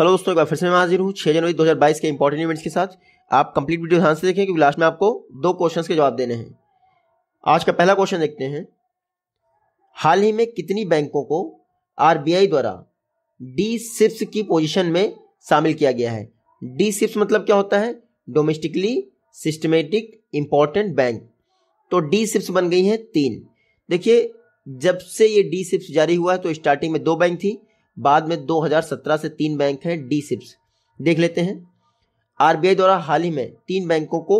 hello दोस्तों एक बार फिर से मैं हाजिर हूँ छः जनवरी 2022 के इंपॉर्टेंट इवेंट्स के साथ आप कंप्लीट वीडियो ध्यान से देखें क्योंकि लास्ट में आपको दो क्वेश्चंस के जवाब देने हैं आज का पहला क्वेश्चन देखते हैं हाल ही में कितनी बैंकों को आरबीआई द्वारा डी सिप्स की पोजिशन में शामिल किया गया है डी सिप्स मतलब क्या होता है डोमेस्टिकली सिस्टमेटिक इंपॉर्टेंट बैंक तो डी सिप्स बन गई हैं तीन देखिए जब से ये डी सिप्स जारी हुआ है तो स्टार्टिंग में दो बैंक थी बाद में 2017 से तीन बैंक हैं डी सिप्स देख लेते हैं आर द्वारा हाल ही में तीन बैंकों को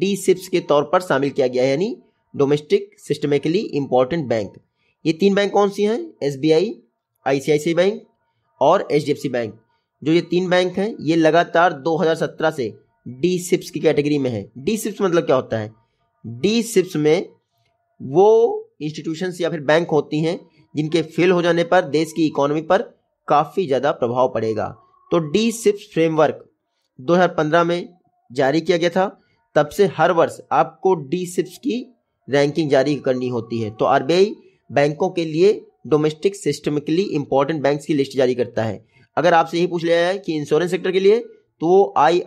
डी सिप्स के तौर पर शामिल किया गया है यानी डोमेस्टिक सिस्टमेटिकली इंपॉर्टेंट बैंक ये तीन बैंक कौन सी हैं S B I I C I C bank और H D F C bank जो ये तीन बैंक हैं ये लगातार 2017 से डी सिप्स की कैटेगरी में है डी सिप्स मतलब क्या होता है डी सिप्स में वो इंस्टीट्यूशंस या फिर बैंक होती हैं जिनके फेल हो जाने पर देश की इकोनॉमी पर काफ़ी ज़्यादा प्रभाव पड़ेगा तो डी सिप्स फ्रेमवर्क 2015 में जारी किया गया था तब से हर वर्ष आपको डी सिप्स की रैंकिंग जारी करनी होती है तो आरबीआई बैंकों के लिए डोमेस्टिक सिस्टमिकली इंपॉर्टेंट बैंक्स की लिस्ट जारी करता है अगर आपसे यही पूछ लिया जाए कि इंश्योरेंस सेक्टर के लिए तो वो आई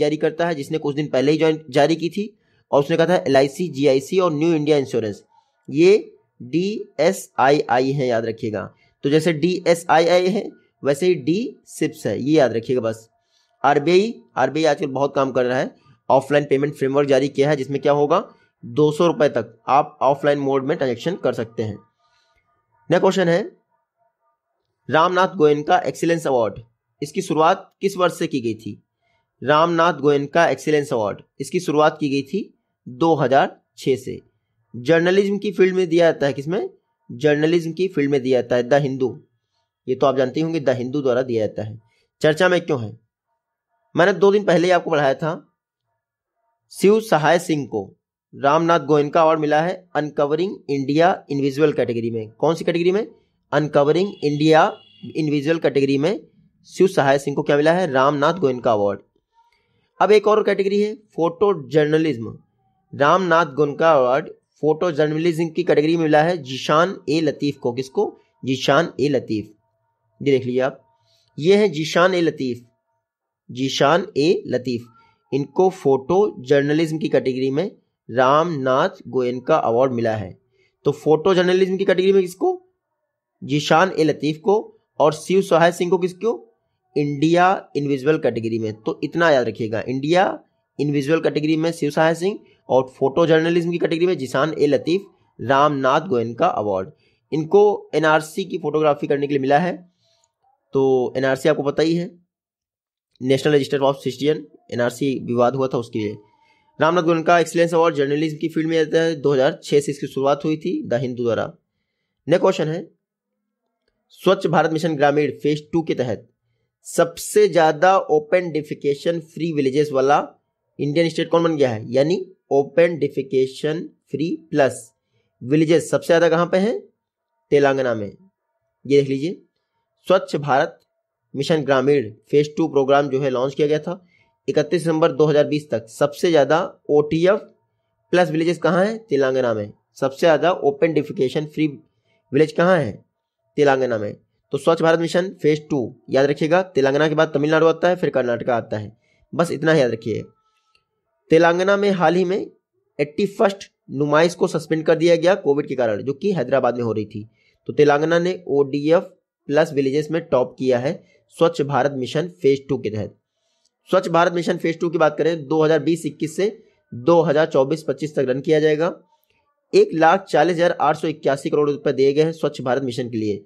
जारी करता है जिसने कुछ दिन पहले ही जारी की थी और उसने कहा था एल आई और न्यू इंडिया इंश्योरेंस ये डी एस आई आई है याद रखिएगा तो जैसे डी एस आई आई है वैसे ही डी सिप्स है ये याद रखिएगा बस R B I R B I आजकल बहुत काम कर रहा है ऑफलाइन पेमेंट फ्रेमवर्क जारी किया है जिसमें क्या होगा दो सौ रुपये तक आप ऑफलाइन मोड में ट्रांजेक्शन कर सकते हैं नेक्स्ट क्वेश्चन है Ramnath Goenka excellence award इसकी शुरुआत किस वर्ष से की गई थी Ramnath Goenka excellence award इसकी शुरुआत की गई थी 2006 से जर्नलिज्म की फील्ड में दिया जाता है किसमें जर्नलिज्म की फील्ड में दिया जाता है द हिंदू ये तो आप जानते होंगे द हिंदू द्वारा दिया जाता है चर्चा में क्यों है मैंने दो दिन पहले ही आपको पढ़ाया था शिव सहाय सिंह को रामनाथ गोयन का अवार्ड मिला है अनकवरिंग इंडिया इनविजुअल कैटेगरी में कौन सी कैटेगरी में अनकवरिंग इंडिया इनविजुअल कैटेगरी में शिव सहाय सिंह को क्या मिला है रामनाथ गोयन का अवार्ड अब एक और कैटेगरी है photo journalism Ramnath Goenka award photo journalism की कैटेगरी में मिला है जीशान ए लतीफ़ को किसको जीशान ए लतीफ़ ये देख लीजिए आप ये है जीशान ए लतीफ़ जीशान ए लतीफ़ इनको फ़ोटो जर्नलिज्म की कैटेगरी में रामनाथ गोयन का अवार्ड मिला है तो फोटो जर्नलिज्म की कैटेगरी में किसको जीशान ए लतीफ़ को और शिव सहाय सिंह को किसको इंडिया इनविजुअल कैटेगरी में तो इतना याद रखिएगा इंडिया इनविजुअल कैटेगरी में शिव सहाय सिंह और फोटो जर्नलिज्म की कैटेगरी में जिसान ए लतीफ़ रामनाथ का अवार्ड इनको एनआरसी की फ़ोटोग्राफी करने के लिए मिला है तो एनआरसी आपको पता ही है national register of citizen NRC विवाद हुआ था उसके लिए रामनाथ का एक्सीलेंस अवार्ड जर्नलिज्म की फील्ड में जाता है दो से इसकी शुरुआत हुई थी द हिंदू द्वारा नेक्स्ट क्वेश्चन है Swachh Bharat mission Grameen phase two के तहत सबसे ज़्यादा ओपन डिफिकेशन फ्री विलेजेस वाला इंडियन स्टेट कौन बन गया है यानी open defecation free plus villages सबसे ज़्यादा कहाँ पे हैं तेलंगाना में ये देख लीजिए Swachh Bharat mission Grameen phase two programme जो है लॉन्च किया गया था 31 दिसंबर 2020 तक सबसे ज़्यादा ओ प्लस विलेजेस कहाँ हैं तेलंगाना में सबसे ज़्यादा ओपन डिफिकेशन फ्री विलेज कहाँ है तेलंगाना में तो स्वच्छ भारत मिशन फेज टू याद रखिएगा तेलंगाना के बाद तमिलनाडु आता है फिर कर्नाटका आता है बस इतना याद रखिए तेलंगाना में हाल ही में एट्टी फर्स्ट नुमाइश को सस्पेंड कर दिया गया कोविड के कारण जो कि हैदराबाद में हो रही थी तो तेलंगाना ने ओ प्लस विलेजेस में टॉप किया है Swachh Bharat mission phase two के तहत स्वच्छ भारत मिशन फेज टू की बात करें 2020-21 से 2024-25 तक रन किया जाएगा एक लाख चालीस हजार आठ सौ इक्यासी करोड़ रुपए दिए गए हैं स्वच्छ भारत मिशन के लिए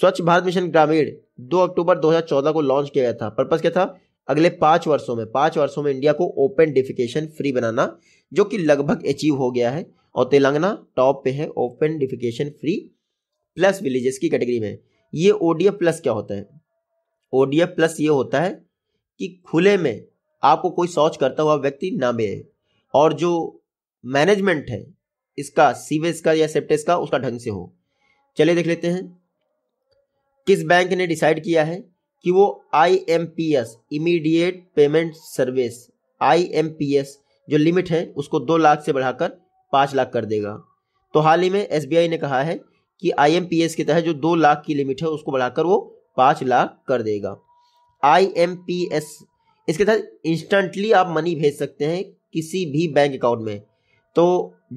स्वच्छ भारत मिशन ग्रामीण 2 अक्टूबर 2014 को लॉन्च किया गया था पर्पज क्या था अगले पाँच वर्षों में पाँच वर्षों में इंडिया को ओपन डिफिकेशन फ्री बनाना जो कि लगभग अचीव हो गया है और तेलंगाना टॉप पे है open defecation free plus villages की कैटेगरी में ये ओडीएफ प्लस क्या होता है ओडीएफ प्लस ये होता है कि खुले में आपको कोई शौच करता हुआ व्यक्ति ना मिले और जो मैनेजमेंट है इसका सीवेज का या सेप्टेज का उसका ढंग से हो चलिए देख लेते हैं किस बैंक ने डिसाइड किया है कि वो I M P S immediate payment service I M P S जो लिमिट है उसको दो लाख से बढ़ाकर पाँच लाख कर देगा तो हाल ही में एस बी आई ने कहा है कि आई एम पी एस के तहत जो दो लाख की लिमिट है उसको बढ़ाकर वो पाँच लाख कर देगा आई एम पी एस इसके तहत इंस्टेंटली आप मनी भेज सकते हैं किसी भी बैंक अकाउंट में तो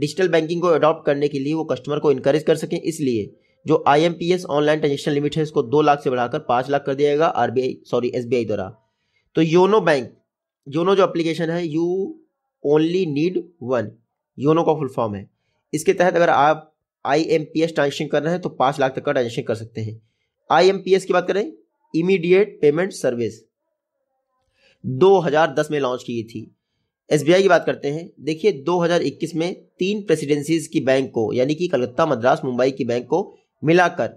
डिजिटल बैंकिंग को अडॉप्ट करने के लिए वो कस्टमर को इनक्रेज कर सकें इसलिए जो एस ऑनलाइन ट्रांजेक्शन लिमिट है इसको दो लाख से बढ़ाकर पांच लाख कर दिया जाएगा आरबीआई सॉरी आई द्वारा तो योनो बैंक योनो जो एप्लीकेशन है you only need one YONO का फुल फॉर्म है इसके तहत अगर आप I M P S transaction कर रहे हैं तो पाँच लाख तक का ट्रांजेक्शन कर सकते हैं आई एम पी एस की बात करें इमीडिएट पेमेंट सर्विस 2010 में लॉन्च की थी एस बी आई की बात करते हैं देखिए 2021 में तीन प्रेसिडेंसीज की बैंक को यानी कि कलकत्ता मद्रास मुंबई की बैंक को मिलाकर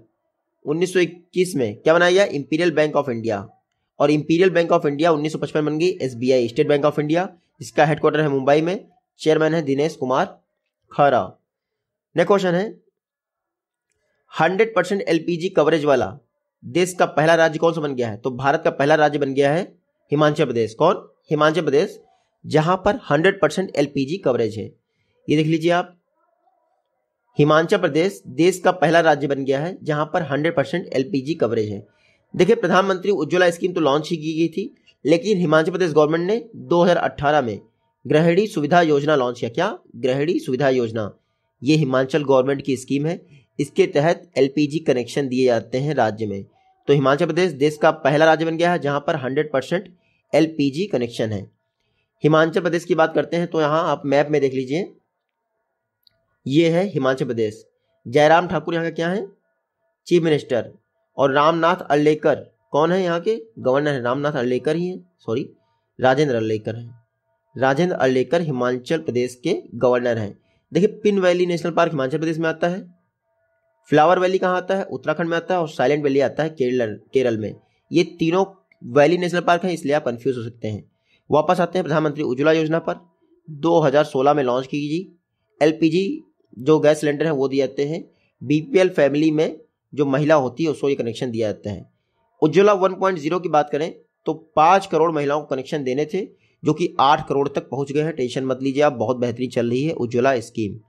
1921 में क्या बनाया गया इंपीरियल बैंक ऑफ इंडिया और इंपीरियल बैंक ऑफ इंडिया 1955 बन गई एस स्टेट बैंक ऑफ इंडिया इसका हेडक्वार्टर है मुंबई में चेयरमैन है दिनेश कुमार खरा नेक्स्ट क्वेश्चन है हंड्रेड परसेंट एलपीजी कवरेज वाला देश का पहला राज्य कौन सा बन गया है तो भारत का पहला राज्य बन गया है हिमाचल प्रदेश कौन हिमाचल प्रदेश जहां पर हंड्रेड परसेंट एलपीजी कवरेज है ये देख लीजिए आप हिमाचल प्रदेश देश का पहला राज्य बन गया है जहां पर 100 परसेंट एल कवरेज है देखिए प्रधानमंत्री उज्ज्वला स्कीम तो लॉन्च ही की गई थी लेकिन हिमाचल प्रदेश गवर्नमेंट ने 2018 में गृहिणी सुविधा योजना लॉन्च किया क्या गृहिणी सुविधा योजना ये हिमाचल गवर्नमेंट की स्कीम है इसके तहत एल कनेक्शन दिए जाते हैं राज्य में तो हिमाचल प्रदेश देश का पहला राज्य बन गया है जहाँ पर हंड्रेड परसेंट एल कनेक्शन है हिमाचल प्रदेश की बात करते हैं तो यहाँ आप मैप में देख लीजिए ये है हिमाचल प्रदेश जयराम ठाकुर यहाँ का क्या है चीफ मिनिस्टर और रामनाथ अल्लेकर कौन है यहाँ के गवर्नर है रामनाथ अल्लेकर ही है सॉरी राजेंद्र अल्लेकर है राजेंद्र अल्लेकर हिमाचल प्रदेश के गवर्नर हैं देखिए Pin valley national park Himachal Pradesh में आता है फ्लावर वैली कहाँ आता है उत्तराखंड में आता है और साइलेंट वैली आता है केरल केरल में ये तीनों वैली नेशनल पार्क हैं इसलिए आप कन्फ्यूज हो सकते हैं वापस आते हैं प्रधानमंत्री उज्ज्वला योजना पर 2016 में लॉन्च की गई एल जो गैस सिलेंडर है वो दिए जाते हैं बीपीएल फैमिली में जो महिला होती है उसको ये कनेक्शन दिया जाता है उज्ज्वला वन पॉइंट जीरो की बात करें तो पाँच करोड़ महिलाओं को कनेक्शन देने थे जो कि आठ करोड़ तक पहुंच गए हैं टेंशन मत लीजिए आप बहुत बेहतरीन चल रही है Ujjwala scheme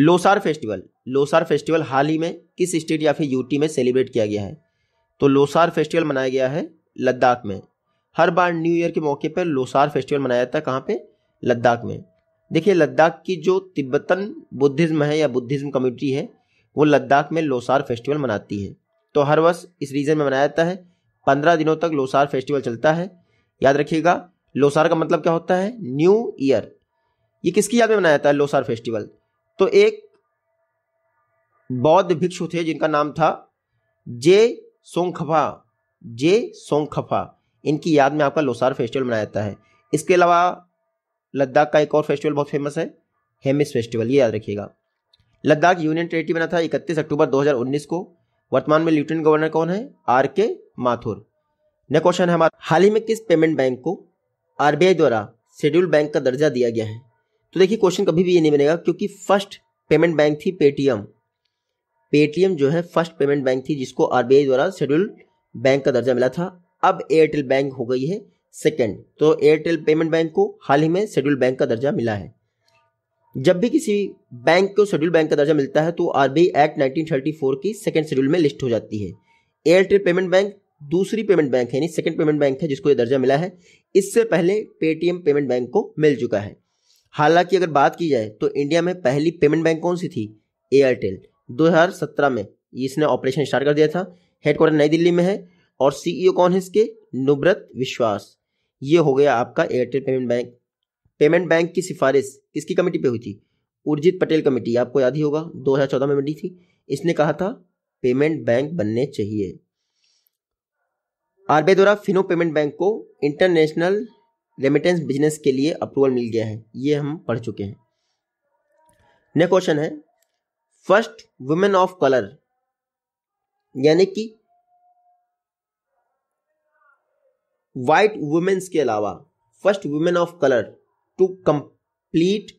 Losar festival Losar festival हाल ही में किस स्टेट या फिर यूटी में सेलिब्रेट किया गया है तो लोसार फेस्टिवल मनाया गया है लद्दाख में हर बार न्यू ईयर के मौके पर लोसार फेस्टिवल मनाया जाता है कहाँ पर लद्दाख में देखिए लद्दाख की जो तिब्बतन बुद्धिज़्म है या बुद्धिज़्म कम्युनिटी है वो लद्दाख में लोसार फेस्टिवल मनाती है तो हर वर्ष इस रीजन में मनाया जाता है पंद्रह दिनों तक लोसार फेस्टिवल चलता है याद रखिएगा लोसार का मतलब क्या होता है न्यू ईयर ये किसकी याद में मनाया जाता है लोसार फेस्टिवल तो एक बौद्ध भिक्षु थे जिनका नाम था जे सोंखफा जे सोंखफा इनकी याद में आपका लोसार फेस्टिवल मनाया जाता है इसके अलावा लद्दाख का एक और फेस्टिवल बहुत फेमस है हेमिस फेस्टिवल ये याद रखिएगा लद्दाख यूनियन टेरेटरी बना था 31 अक्टूबर 2019 को वर्तमान में लेफ्टिनेंट गवर्नर कौन है आर के माथुर नेक्स्ट क्वेश्चन है हमारा हाल ही में किस पेमेंट बैंक को आर द्वारा शेड्यूल बैंक का दर्जा दिया गया है तो देखिए क्वेश्चन कभी भी ये नहीं बनेगा क्योंकि फर्स्ट पेमेंट बैंक थी पेटीएम पेटीएम जो है फर्स्ट पेमेंट बैंक थी जिसको आरबीआई द्वारा शेड्यूल बैंक का दर्जा मिला था अब एयरटेल बैंक हो गई है सेकेंड तो एयरटेल पेमेंट बैंक को हाल ही में शेड्यूल बैंक का दर्जा मिला है जब भी किसी बैंक को शेड्यूल बैंक का दर्जा मिलता है तो आर एक्ट 1934 की सेकेंड शेड्यूल में लिस्ट हो जाती है एयरटेल पेमेंट बैंक दूसरी पेमेंट बैंक है यानी सेकेंड पेमेंट बैंक है जिसको ये दर्जा मिला है इससे पहले पेटीएम पेमेंट बैंक को मिल चुका है हालांकि अगर बात की जाए तो इंडिया में पहली पेमेंट बैंक कौन सी थी एयरटेल 2017 में इसने ऑपरेशन स्टार्ट कर दिया था हेडक्वार्टर नई दिल्ली में है और सीईओ e कौन है इसके नुब्रत विश्वास ये हो गया आपका Airtel payment bank payment bank की सिफारिश किसकी कमेटी पे हुई थी उर्जित पटेल कमेटी आपको याद ही होगा 2014 में बनी थी इसने कहा था पेमेंट बैंक बनने चाहिए आरबीआई द्वारा फिनो पेमेंट बैंक को इंटरनेशनल रेमिटेंस बिजनेस के लिए अप्रूवल मिल गया है ये हम पढ़ चुके हैं नेक्स्ट क्वेश्चन है फर्स्ट वुमेन ऑफ कलर यानी कि वाइट वुमेन्स के अलावा first women of colour to complete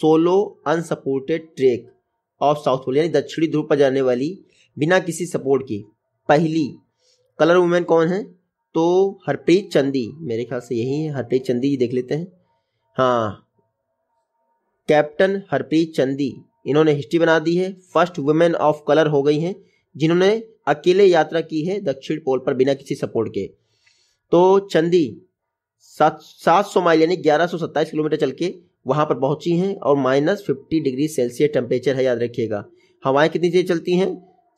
solo unsupported trek of south pole यानी दक्षिणी ध्रुव पर जाने वाली बिना किसी सपोर्ट की पहली कलर वुमेन कौन है तो हरप्रीत चंदी मेरे ख्याल से यही है हरप्रीत चंदी जी देख लेते हैं हाँ कैप्टन हरप्रीत चंदी इन्होंने हिस्ट्री बना दी है फर्स्ट वुमेन ऑफ कलर हो गई हैं जिन्होंने अकेले यात्रा की है दक्षिण पोल पर बिना किसी सपोर्ट के तो चंदी सात सात सौ माइल यानी ग्यारह सौ सत्ताईस किलोमीटर चल के वहाँ पर पहुँची हैं और minus fifty degree Celsius temperature है याद रखिएगा हवाएं कितनी तेज चलती हैं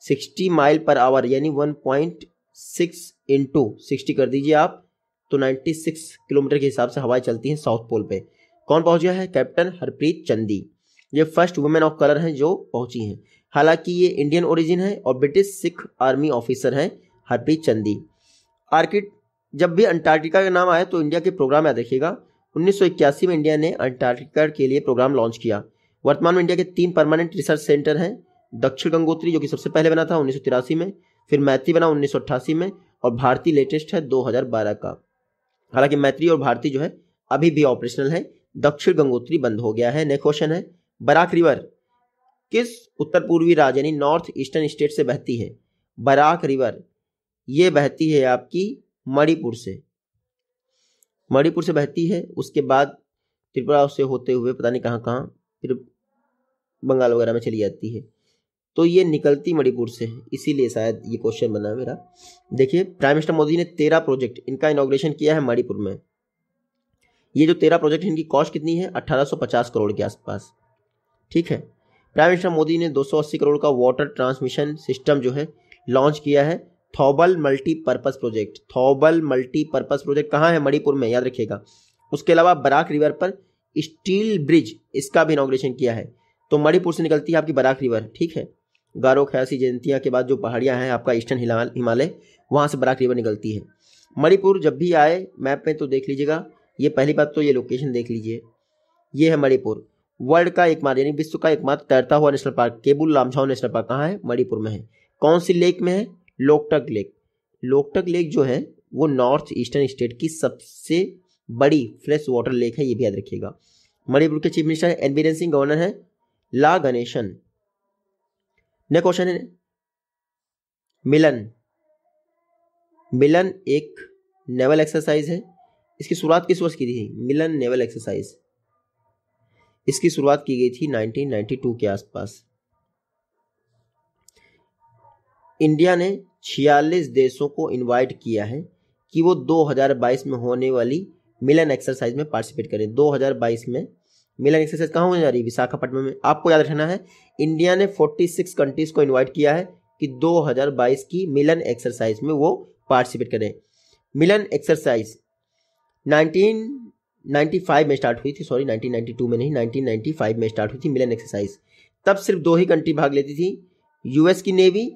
सिक्सटी माइल पर आवर यानी one point six into sixty कर दीजिए आप तो नाइन्टी सिक्स किलोमीटर के हिसाब से हवाएं चलती हैं साउथ पोल पे कौन पहुंच गया है कैप्टन हरप्रीत चंदी ये फर्स्ट वुमेन ऑफ कलर हैं जो पहुंची हैं हालांकि ये इंडियन ओरिजिन है और ब्रिटिश सिख आर्मी ऑफिसर हैं हरप्रीत चंदी आर्किट जब भी अंटार्कटिका का नाम आए तो इंडिया के प्रोग्राम याद रखिएगा उन्नीस में इंडिया ने अंटार्कटिका के लिए प्रोग्राम लॉन्च किया वर्तमान में इंडिया के तीन परमानेंट रिसर्च सेंटर हैं दक्षिण गंगोत्री जो कि सबसे पहले बना था उन्नीस में फिर मैत्री बना उन्नीस में और भारतीय लेटेस्ट है 2012 का हालांकि मैत्री और भारती जो है अभी भी ऑपरेशनल है दक्षिण गंगोत्री बंद हो गया है नेक्स्ट क्वेश्चन है बराक रिवर किस उत्तर पूर्वी राज्य यानी नॉर्थ ईस्टर्न स्टेट से बहती है बराक रिवर ये बहती है आपकी मणिपुर से मणिपुर से बहती है उसके बाद त्रिपुरा से होते हुए पता नहीं कहाँ कहाँ फिर बंगाल वगैरह में चली जाती है तो ये निकलती मणिपुर से है इसीलिए शायद ये क्वेश्चन बना मेरा देखिए प्राइम मिनिस्टर मोदी ने तेरह प्रोजेक्ट इनका इनाग्रेशन किया है मणिपुर में ये जो तेरह प्रोजेक्ट इनकी कॉस्ट कितनी है 1850 करोड़ के आसपास ठीक है प्राइम मिनिस्टर मोदी ने 280 करोड़ का वाटर ट्रांसमिशन सिस्टम जो है लॉन्च किया है Thoubal multipurpose project Thoubal multipurpose project कहाँ है मणिपुर में याद रखिएगा उसके अलावा बराक रिवर पर स्टील ब्रिज इसका भी इनाग्रेशन किया है तो मणिपुर से निकलती है आपकी बराक रिवर ठीक है गारो खयासी जयंतिया के बाद जो पहाड़ियाँ हैं आपका ईस्टर्न हिमालय वहाँ से बराक रिवर निकलती है मणिपुर जब भी आए मैप में तो देख लीजिएगा ये पहली बात तो ये लोकेशन देख लीजिए ये है मणिपुर वर्ल्ड का एकमात्र यानी विश्व का एकमात्र तैरता हुआ national park Keibul Lamjao national park कहाँ है मणिपुर में है कौन सी लेक में है लोकटक लेक लोकटक लेक जो है वो नॉर्थ ईस्टर्न स्टेट की सबसे बड़ी फ्रेश वाटर लेक है ये भी याद रखिएगा मणिपुर के chief minister N Biren Singh governor है ला गणेशन नेक्स्ट क्वेश्चन है मिलन मिलन एक नेवल एक्सरसाइज है इसकी शुरुआत किस वर्ष की थी मिलन नेवल एक्सरसाइज इसकी शुरुआत की गई थी 1992 के आसपास इंडिया ने छियालीस देशों को इनवाइट किया है कि वो 2022 में होने वाली मिलन एक्सरसाइज में पार्टिसिपेट करें 2022 में मिलन एक्सरसाइज कहाँ होने जा रही है विशाखापट्टनम में आपको याद रखना है इंडिया ने 46 कंट्रीज को इनवाइट किया है कि 2022 की मिलन एक्सरसाइज में वो पार्टिसिपेट करें मिलन एक्सरसाइज 1995 में स्टार्ट हुई थी सॉरी 1992 में नहीं 1995 में स्टार्ट हुई थी मिलन एक्सरसाइज तब सिर्फ दो ही कंट्री भाग लेती थी यूएस की नेवी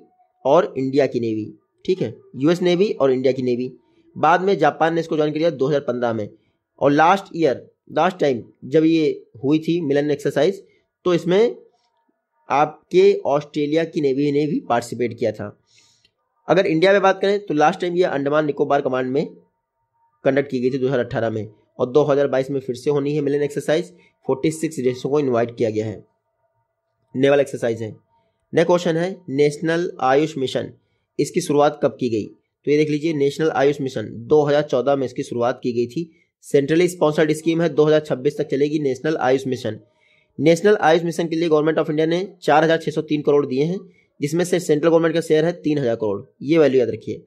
और इंडिया की नेवी ठीक है यूएस नेवी और इंडिया की नेवी बाद में जापान ने इसको ज्वाइन किया पंद्रह में और लास्ट ईयर लास्ट टाइम जब ये हुई थी मिलन एक्सरसाइज तो इसमें आपके ऑस्ट्रेलिया की नेवी ने भी पार्टिसिपेट किया था अगर इंडिया में बात करें तो लास्ट टाइम ये अंडमान निकोबार कमांड में कंडक्ट की गई थी 2018 में और 2022 में फिर से होनी है मिलन एक्सरसाइज 46 देशों को इन्वाइट किया गया है नेवल एक्सरसाइज है नेक्स्ट क्वेश्चन है नेशनल आयुष मिशन इसकी शुरुआत कब की गई तो ये देख लीजिए नेशनल आयुष मिशन 2014 में इसकी शुरुआत की गई थी सेंट्रली स्पॉन्सर्ड स्कीम है 2026 तक चलेगी national Ayush mission national Ayush mission के लिए गवर्नमेंट ऑफ इंडिया ने 4,603 करोड़ दिए हैं जिसमें से सेंट्रल गवर्नमेंट का शेयर है तीन हजार करोड़ ये वैल्यू याद रखिए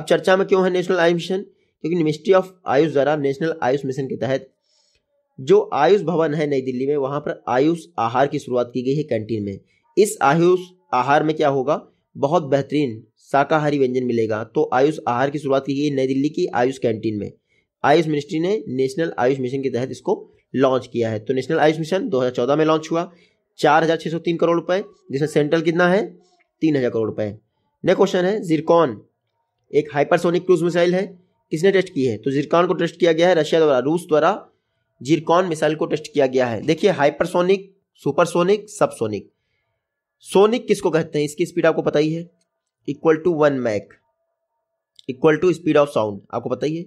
अब चर्चा में क्यों है नेशनल आयुष मिशन क्योंकि मिनिस्ट्री ऑफ आयुष द्वारा नेशनल आयुष मिशन के तहत जो आयुष भवन है नई दिल्ली में वहाँ पर आयुष आहार की शुरुआत की गई है कैंटीन में इस आयुष आहार में क्या होगा बहुत बेहतरीन शाकाहारी व्यंजन मिलेगा तो आयुष आहार की शुरुआत की गई नई दिल्ली की आयुष कैंटीन में आयुष मिनिस्ट्री ने नेशनल आयुष मिशन के तहत इसको लॉन्च किया है तो नेशनल आयुष मिशन 2014 में लॉन्च हुआ चार हज़ार छः सौ तीन करोड़ रुपए जिसमें सेंट्रल कितना है तीन हज़ार करोड़ रुपए नेक्स्ट क्वेश्चन है जिरकॉन एक हाइपरसोनिक क्रूज मिसाइल है किसने टेस्ट की है तो जिरकॉन को टेस्ट किया गया है रशिया द्वारा रूस द्वारा जिरकॉन मिसाइल को टेस्ट किया गया है देखिए हाइपरसोनिक सुपरसोनिक सबसोनिक सोनिक किसको कहते हैं इसकी स्पीड आपको पता ही है equal to one mach equal to speed of sound आपको पता ही है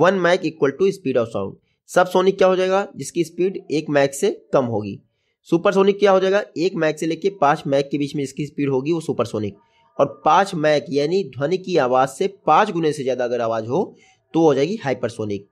one mach equal to speed of sound subsonic क्या हो जाएगा जिसकी स्पीड एक मैक से कम होगी सुपरसोनिक क्या हो जाएगा एक मैक से लेके पांच मैक के बीच में जिसकी स्पीड होगी वो सुपरसोनिक और पांच मैक यानी ध्वनि की आवाज़ से पांच गुने से ज़्यादा अगर आवाज़ हो तो हो जाएगी हाइपरसोनिक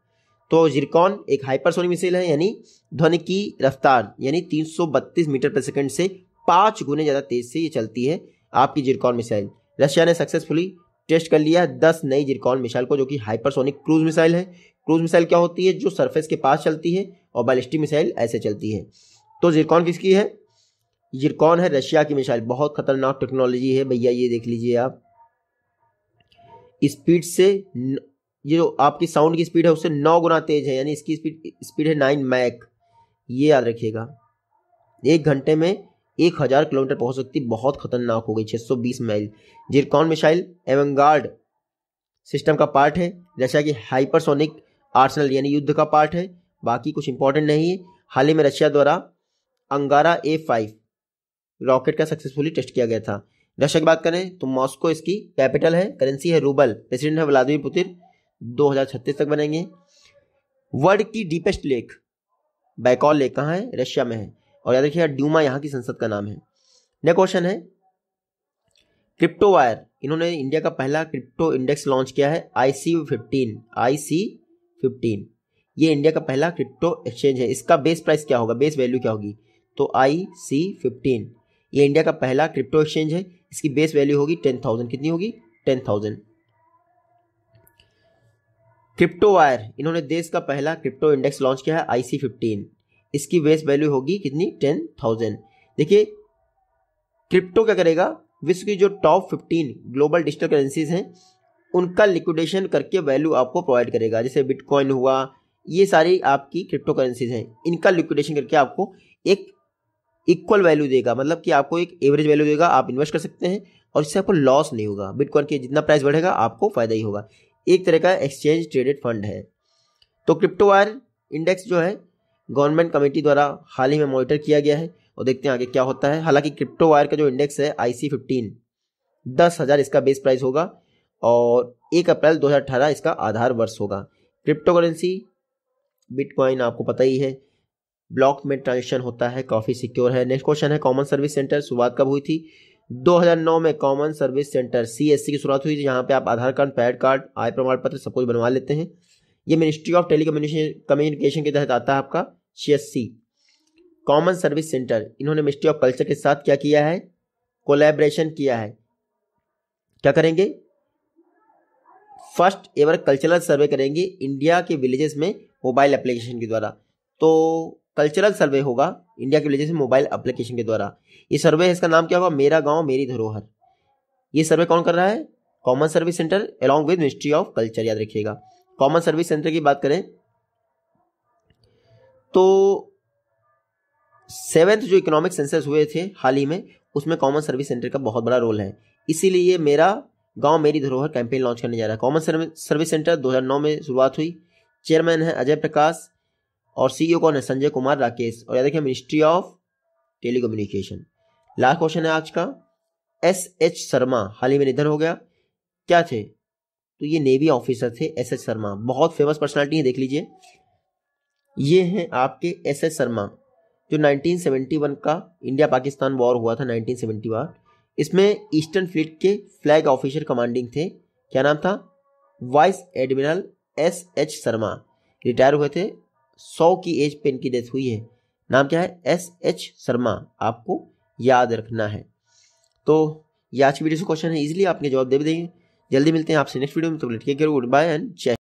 तो जिरकॉन एक हाइपरसोनिक मिसाइल है यानी ध्वनि की रफ्तार यानी 332 मीटर पर सेकंड से पांच गुने ज़्यादा तेज़ से ये चलती है आपकी जिरकॉन मिसाइल रशिया ने सक्सेसफुली टेस्ट कर लिया दस नई जिरकॉन मिसाइल को जो कि हाइपरसोनिक क्रूज मिसाइल है क्रूज मिसाइल क्या होती है जो सरफेस के पास चलती है और बैलिस्टिक मिसाइल ऐसे चलती है तो जिरकॉन किसकी है जिरकॉन है रशिया की मिसाइल बहुत खतरनाक टेक्नोलॉजी है भैया ये देख लीजिए आप स्पीड से न... ये जो आपकी साउंड की स्पीड है उससे नौ गुना तेज है यानी इसकी स्पीड स्पीड है नाइन मैक ये याद रखिएगा एक घंटे में एक हज़ार किलोमीटर पहुंच सकती बहुत खतरनाक हो गई 620 mile Zircon missile guard system का पार्ट है रशिया की हाइपरसोनिक आर्सनल यानी युद्ध का पार्ट है बाकी कुछ इंपॉर्टेंट नहीं है हाल ही में रशिया द्वारा अंगारा ए फाइव रॉकेट का सक्सेसफुली टेस्ट किया गया था रशिया की बात करें तो मॉस्को इसकी कैपिटल है करेंसी है रूबल प्रेसिडेंट है व्लादिमिर पुतिन छत्तीस तक बनेंगे वर्ल्ड की डीपेस्ट लेक बैकॉल लेक कहाँ है रशिया में है और याद रखिएगा ड्यूमा यहाँ की संसद का नाम है नेक्स्ट क्वेश्चन है क्रिप्टो वायर इन्होंने इंडिया का पहला क्रिप्टो इंडेक्स लॉन्च किया है I C fifteen I C fifteen ये इंडिया का पहला क्रिप्टो एक्सचेंज है इसका बेस प्राइस क्या होगा बेस वैल्यू क्या होगी तो आई सी फिफ्टीन ये इंडिया का पहला क्रिप्टो एक्सचेंज है इसकी बेस वैल्यू होगी टेन थाउजेंड कितनी होगी टेन थाउजेंड क्रिप्टो वायर इन्होंने देश का पहला क्रिप्टो इंडेक्स लॉन्च किया है आई सी फिफ्टीन इसकी वेस्ट वैल्यू होगी कितनी टेन थाउजेंड देखिए क्रिप्टो क्या करेगा विश्व की जो top fifteen global digital currencies हैं उनका लिक्विडेशन करके वैल्यू आपको प्रोवाइड करेगा जैसे बिटकॉइन हुआ ये सारी आपकी क्रिप्टो करेंसीज हैं इनका लिक्विडेशन करके आपको एक इक्वल वैल्यू देगा मतलब कि आपको एक एवरेज वैल्यू देगा आप इन्वेस्ट कर सकते हैं और इससे आपको लॉस नहीं होगा बिटकॉइन के जितना प्राइस बढ़ेगा आपको फायदा ही होगा एक तरह का एक्सचेंज ट्रेडेड फंड है तो क्रिप्टो वायर इंडेक्स जो है गवर्नमेंट कमेटी द्वारा हाल ही में मॉनिटर किया गया है और देखते हैं आगे क्या होता है हालांकि क्रिप्टो वायर का जो इंडेक्स है आई सी फिफ्टीन दस हज़ार इसका बेस प्राइस होगा और एक अप्रैल दो हजार अठारह इसका आधार वर्ष होगा क्रिप्टो करेंसी बिटकॉइन आपको पता ही है ब्लॉक में ट्रांजेक्शन होता है काफ़ी सिक्योर है नेक्स्ट क्वेश्चन है कॉमन सर्विस सेंटर शुरुआत कब हुई थी 2009 में कॉमन सर्विस सेंटर सी की शुरुआत हुई थी जहाँ पे आप आधार कार्ड पैन कार्ड आय प्रमाण पत्र सब कुछ बनवा लेते हैं ये मिनिस्ट्री ऑफ टेली कम्युनिकेशन के तहत आता है आपका छियासी कॉमन सर्विस सेंटर इन्होंने मिनिस्ट्री ऑफ कल्चर के साथ क्या किया है कोलैबोरेशन किया है क्या करेंगे फर्स्ट एवर कल्चरल सर्वे करेंगे इंडिया के विलेजेस में मोबाइल एप्लीकेशन के द्वारा तो कल्चरल सर्वे होगा इंडिया के विलेजेस में मोबाइल एप्लीकेशन के द्वारा ये सर्वे है इसका नाम क्या होगा मेरा गांव मेरी धरोहर ये सर्वे कौन कर रहा है common service centre along with ministry of culture याद रखिएगा कॉमन सर्विस सेंटर की बात करें तो सेवेंथ जो इकोनॉमिक सेंसस हुए थे हाल ही में उसमें कॉमन सर्विस सेंटर का बहुत बड़ा रोल है इसीलिए मेरा गांव मेरी धरोहर कैंपेन लॉन्च करने जा रहा है कॉमन सर्विस सेंटर 2009 में शुरुआत हुई चेयरमैन है अजय प्रकाश और सीईओ e कौन है संजय कुमार राकेश और याद रखिए ministry of communication last question है आज का एस एच शर्मा हाल ही में निधन हो गया क्या थे तो ये नेवी ऑफिसर थे एस एच शर्मा बहुत फेमस पर्सनैलिटी है देख लीजिए ये हैं आपके एस एस शर्मा जो 1971 का इंडिया पाकिस्तान वॉर हुआ था 1971 इसमें ईस्टर्न फ्लीट के फ्लैग ऑफिसर कमांडिंग थे क्या नाम था vice admiral S H Sharma retire हुए थे सौ की एज पे इनकी डेथ हुई है नाम क्या है एस एच शर्मा आपको याद रखना है तो ये आज की वीडियो से क्वेश्चन है इजिली आपने जवाब दे देंगे जल्दी मिलते हैं आपसे नेक्स्ट वीडियो में तो लेट के गुड बाय एंड जय